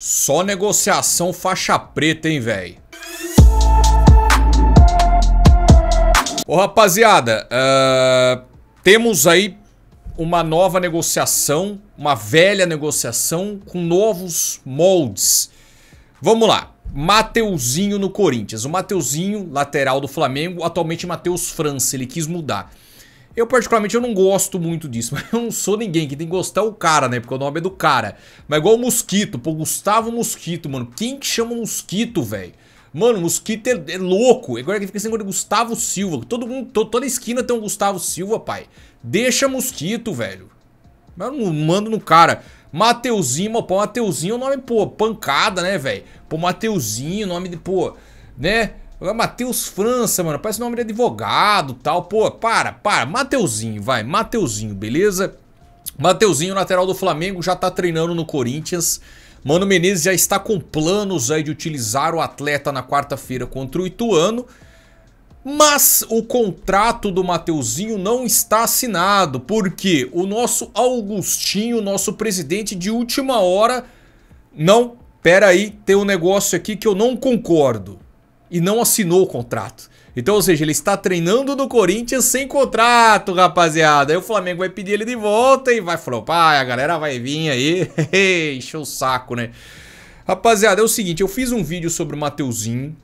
Só negociação faixa preta, hein, velho? Ô, rapaziada, uh, temos aí uma nova negociação, uma velha negociação com novos moldes. Vamos lá. Mateuzinho no Corinthians. O Mateuzinho, lateral do Flamengo, atualmente Mateus França, ele quis mudar. Eu, particularmente, eu não gosto muito disso. Mas eu não sou ninguém. que tem que gostar é o cara, né? Porque o nome é do cara. Mas igual o Mosquito. Pô, Gustavo Mosquito, mano. Quem que chama Mosquito, velho? Mano, Mosquito é, é louco. É agora fica esse negócio Gustavo Silva. Todo mundo, to, toda esquina tem um Gustavo Silva, pai. Deixa Mosquito, velho. Mas eu não mando no cara. Mateuzinho, pô, Mateuzinho é o nome, pô, pancada, né, velho? Pô, Mateuzinho, nome de, pô, né? Matheus França, mano, parece nome de advogado tal. Pô, para, para. Mateuzinho, vai. Mateuzinho, beleza? Mateuzinho, lateral do Flamengo, já tá treinando no Corinthians. Mano Menezes já está com planos aí de utilizar o atleta na quarta-feira contra o Ituano. Mas o contrato do Mateuzinho não está assinado, porque o nosso Augustinho, nosso presidente de última hora, não, pera aí, tem um negócio aqui que eu não concordo e não assinou o contrato. Então, ou seja, ele está treinando no Corinthians sem contrato, rapaziada. Aí o Flamengo vai pedir ele de volta e vai falar, ah, a galera vai vir aí, encheu o saco, né? Rapaziada, é o seguinte, eu fiz um vídeo sobre o Mateuzinho.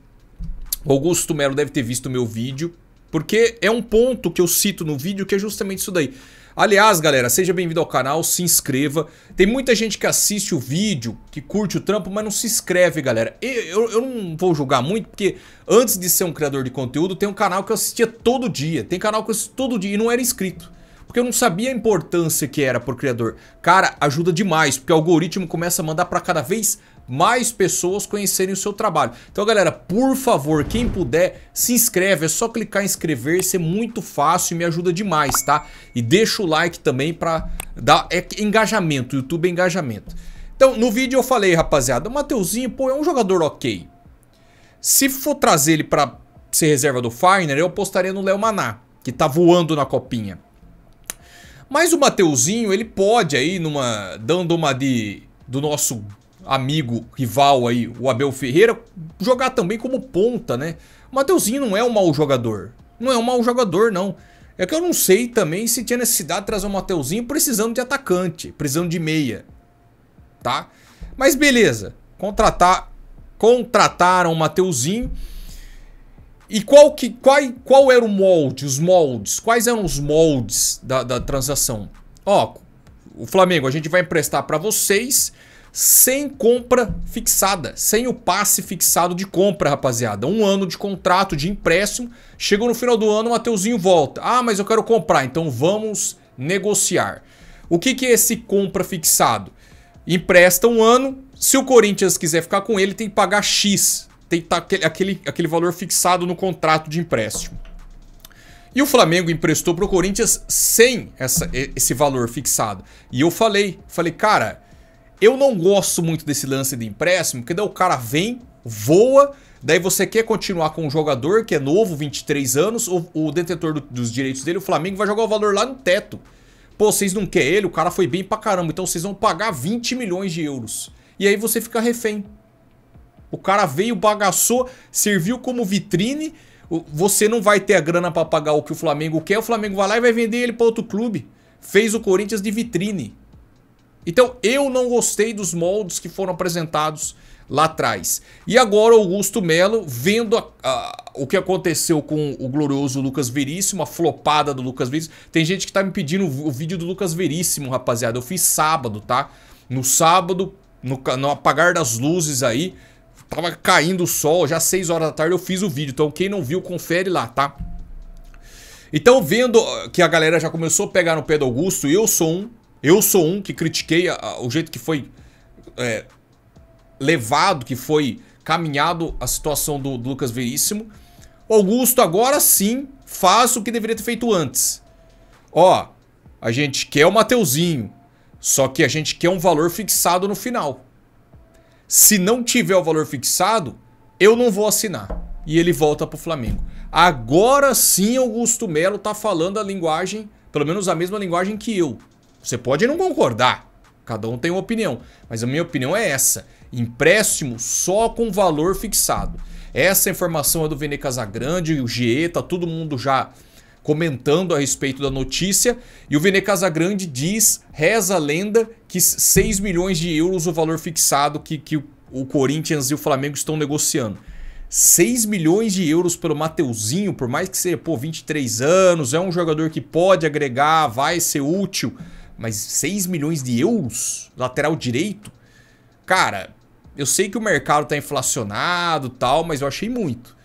O Augusto Melo deve ter visto o meu vídeo. Porque é um ponto que eu cito no vídeo que é justamente isso daí. Aliás, galera, seja bem-vindo ao canal, se inscreva. Tem muita gente que assiste o vídeo, que curte o trampo, mas não se inscreve, galera. Eu, eu, não vou julgar muito, porque antes de ser um criador de conteúdo, tem um canal que eu assistia todo dia. Tem canal que eu assistia todo dia e não era inscrito. Porque eu não sabia a importância que era pro criador. Cara, ajuda demais, porque o algoritmo começa a mandar para cada vez mais mais pessoas conhecerem o seu trabalho. Então, galera, por favor, quem puder, se inscreve. É só clicar em inscrever-se, é muito fácil e me ajuda demais, tá? E deixa o like também para dar é engajamento, YouTube é engajamento. Então, no vídeo eu falei, rapaziada, o Mateuzinho, pô, é um jogador ok. Se for trazer ele para ser reserva do Fagner, eu apostaria no Léo Maná, que tá voando na copinha. Mas o Mateuzinho, ele pode aí, numa dando uma de do nosso amigo, rival aí, o Abel Ferreira, jogar também como ponta, né? O Mateuzinho não é um mau jogador. Não é um mau jogador, não. É que eu não sei também se tinha necessidade de trazer o Mateuzinho precisando de atacante, precisando de meia. Tá? Mas beleza. Contratar, contrataram o Mateuzinho. E qual, que, qual, qual era o molde, os moldes? Quais eram os moldes da, da transação? Ó, o Flamengo, a gente vai emprestar para vocês sem compra fixada, sem o passe fixado de compra, rapaziada. Um ano de contrato de empréstimo. Chegou no final do ano, o Mateuzinho volta. Ah, mas eu quero comprar, então vamos negociar. O que, que é esse compra fixado? Empresta um ano. Se o Corinthians quiser ficar com ele, tem que pagar X. Tem que tá aquele, aquele, aquele valor fixado no contrato de empréstimo. E o Flamengo emprestou para o Corinthians sem essa, esse valor fixado. E eu falei, falei, cara, eu não gosto muito desse lance de empréstimo, porque daí o cara vem, voa, daí você quer continuar com um jogador que é novo, 23 anos, o, o detentor do, dos direitos dele, o Flamengo, vai jogar o valor lá no teto. Pô, vocês não querem ele? O cara foi bem pra caramba, então vocês vão pagar 20 milhões de euros. E aí você fica refém. O cara veio, bagaçou, serviu como vitrine, você não vai ter a grana para pagar o que o Flamengo quer, o Flamengo vai lá e vai vender ele para outro clube. Fez o Corinthians de vitrine. Então eu não gostei dos moldes que foram apresentados lá atrás. E agora Augusto Melo, vendo a, a, o que aconteceu com o glorioso Lucas Veríssimo, a flopada do Lucas Veríssimo. Tem gente que tá me pedindo o, o vídeo do Lucas Veríssimo, rapaziada. Eu fiz sábado, tá? No sábado, no, no apagar das luzes aí, tava caindo o sol, já 6 horas da tarde eu fiz o vídeo. Então quem não viu, confere lá, tá? Então, vendo que a galera já começou a pegar no pé do Augusto, eu sou um eu sou um que critiquei a, a, o jeito que foi é, levado, que foi caminhado a situação do, do Lucas Veríssimo. Augusto agora sim faz o que deveria ter feito antes. Ó, a gente quer o Mateuzinho, só que a gente quer um valor fixado no final. Se não tiver o valor fixado, eu não vou assinar. E ele volta pro Flamengo. Agora sim Augusto Melo tá falando a linguagem, pelo menos a mesma linguagem que eu. Você pode não concordar, cada um tem uma opinião, mas a minha opinião é essa: empréstimo só com valor fixado. Essa informação é do Vene Casagrande, o GE, tá todo mundo já comentando a respeito da notícia. E o Vene Casagrande diz, reza a lenda, que 6 milhões de euros o valor fixado que, que o Corinthians e o Flamengo estão negociando. 6 milhões de euros pelo Mateuzinho, por mais que seja, pô, 23 anos, é um jogador que pode agregar, vai ser útil. Mas 6 milhões de euros? Lateral direito? Cara, eu sei que o mercado tá inflacionado tal, mas eu achei muito.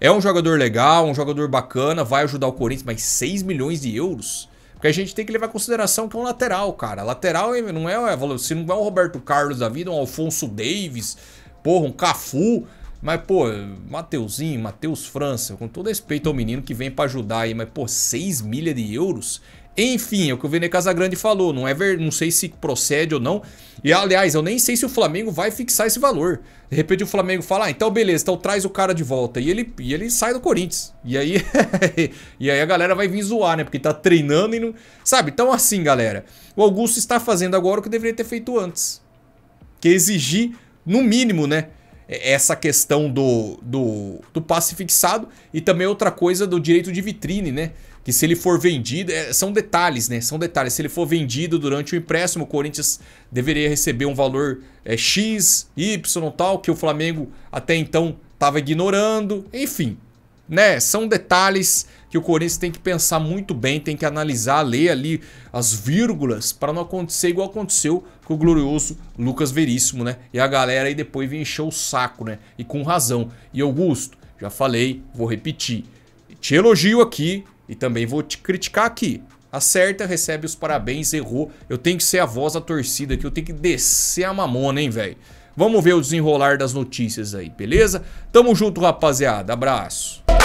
É um jogador legal, um jogador bacana, vai ajudar o Corinthians, mas 6 milhões de euros? Porque a gente tem que levar em consideração que é um lateral, cara. Lateral é, não é, se não é o Roberto Carlos da vida, um Alfonso Davis, porra, um Cafu. Mas, pô, Mateuzinho, Matheus França, com todo respeito ao menino que vem para ajudar aí, mas, pô, 6 milha de euros? Enfim, é o que o Vene Casagrande falou, não é ver, não sei se procede ou não. E aliás, eu nem sei se o Flamengo vai fixar esse valor. De repente o Flamengo fala: ah, então beleza, então traz o cara de volta". E ele, e ele sai do Corinthians. E aí e aí a galera vai vir zoar, né? Porque tá treinando e não, sabe? Então assim, galera, o Augusto está fazendo agora o que deveria ter feito antes, que é exigir no mínimo, né? É, essa questão do, do, do passe fixado e também outra coisa do direito de vitrine, né? Que se ele for vendido, é, são detalhes, né? São detalhes. Se ele for vendido durante o empréstimo, o Corinthians deveria receber um valor é, X, Y, tal, que o Flamengo até então estava ignorando. Enfim, né? São detalhes que o Corinthians tem que pensar muito bem, tem que analisar, ler ali as vírgulas para não acontecer igual aconteceu com o glorioso Lucas Veríssimo, né? E a galera aí depois vem encher o saco, né? E com razão. E Augusto, já falei, vou repetir. Te elogio aqui e também vou te criticar aqui. Acerta, recebe os parabéns, errou. Eu tenho que ser a voz da torcida aqui, eu tenho que descer a mamona, hein, velho? Vamos ver o desenrolar das notícias aí, beleza? Tamo junto, rapaziada. Abraço.